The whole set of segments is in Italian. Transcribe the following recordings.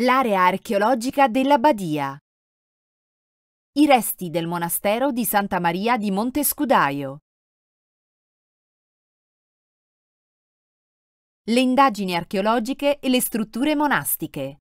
L'area archeologica della Badia. I resti del monastero di Santa Maria di Montescudaio. Le indagini archeologiche e le strutture monastiche.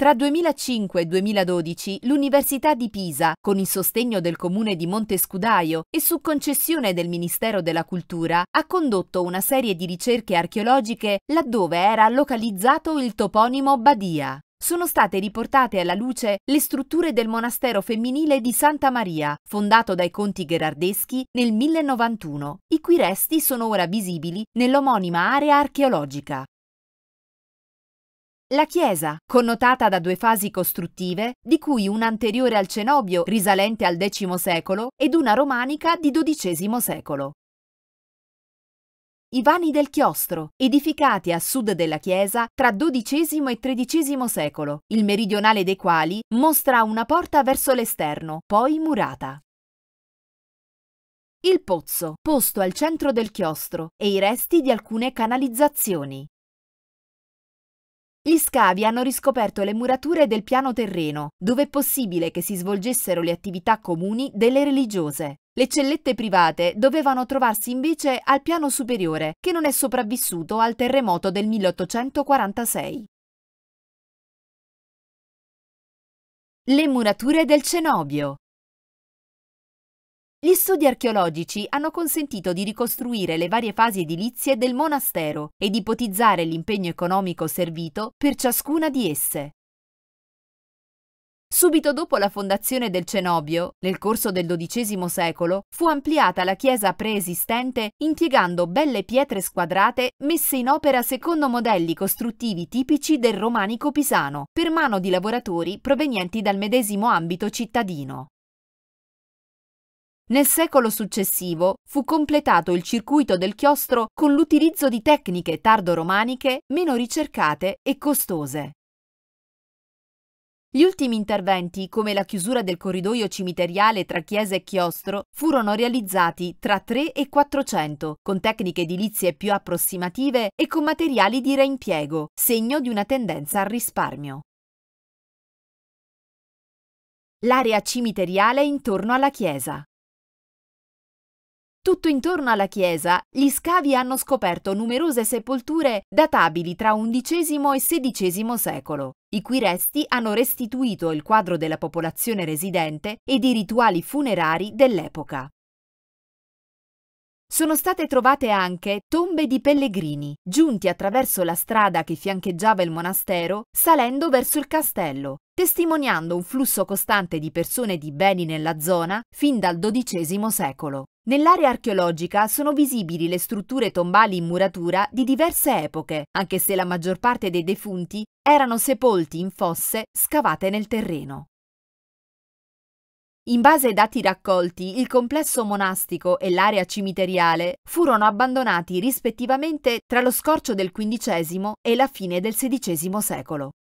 Tra 2005 e 2012 l'Università di Pisa, con il sostegno del comune di Montescudaio e su concessione del Ministero della Cultura, ha condotto una serie di ricerche archeologiche laddove era localizzato il toponimo Badia. Sono state riportate alla luce le strutture del monastero femminile di Santa Maria, fondato dai conti gherardeschi nel 1091, i cui resti sono ora visibili nell'omonima area archeologica. La chiesa, connotata da due fasi costruttive, di cui una anteriore al cenobio risalente al X secolo ed una romanica di XII secolo. I vani del chiostro, edificati a sud della chiesa tra XII e XIII secolo, il meridionale dei quali mostra una porta verso l'esterno, poi murata. Il pozzo, posto al centro del chiostro, e i resti di alcune canalizzazioni. Gli scavi hanno riscoperto le murature del piano terreno, dove è possibile che si svolgessero le attività comuni delle religiose. Le cellette private dovevano trovarsi invece al piano superiore, che non è sopravvissuto al terremoto del 1846. Le murature del cenobio gli studi archeologici hanno consentito di ricostruire le varie fasi edilizie del monastero ed ipotizzare l'impegno economico servito per ciascuna di esse. Subito dopo la fondazione del Cenobio, nel corso del XII secolo, fu ampliata la chiesa preesistente impiegando belle pietre squadrate messe in opera secondo modelli costruttivi tipici del romanico pisano, per mano di lavoratori provenienti dal medesimo ambito cittadino. Nel secolo successivo fu completato il circuito del chiostro con l'utilizzo di tecniche tardo-romaniche meno ricercate e costose. Gli ultimi interventi, come la chiusura del corridoio cimiteriale tra chiesa e chiostro, furono realizzati tra 3 e 400, con tecniche edilizie più approssimative e con materiali di reimpiego, segno di una tendenza al risparmio. L'area cimiteriale intorno alla chiesa. Tutto intorno alla chiesa, gli scavi hanno scoperto numerose sepolture databili tra XI e XVI secolo, i cui resti hanno restituito il quadro della popolazione residente e dei rituali funerari dell'epoca. Sono state trovate anche tombe di pellegrini, giunti attraverso la strada che fiancheggiava il monastero, salendo verso il castello, testimoniando un flusso costante di persone e di beni nella zona fin dal XII secolo. Nell'area archeologica sono visibili le strutture tombali in muratura di diverse epoche, anche se la maggior parte dei defunti erano sepolti in fosse scavate nel terreno. In base ai dati raccolti, il complesso monastico e l'area cimiteriale furono abbandonati rispettivamente tra lo scorcio del XV e la fine del XVI secolo.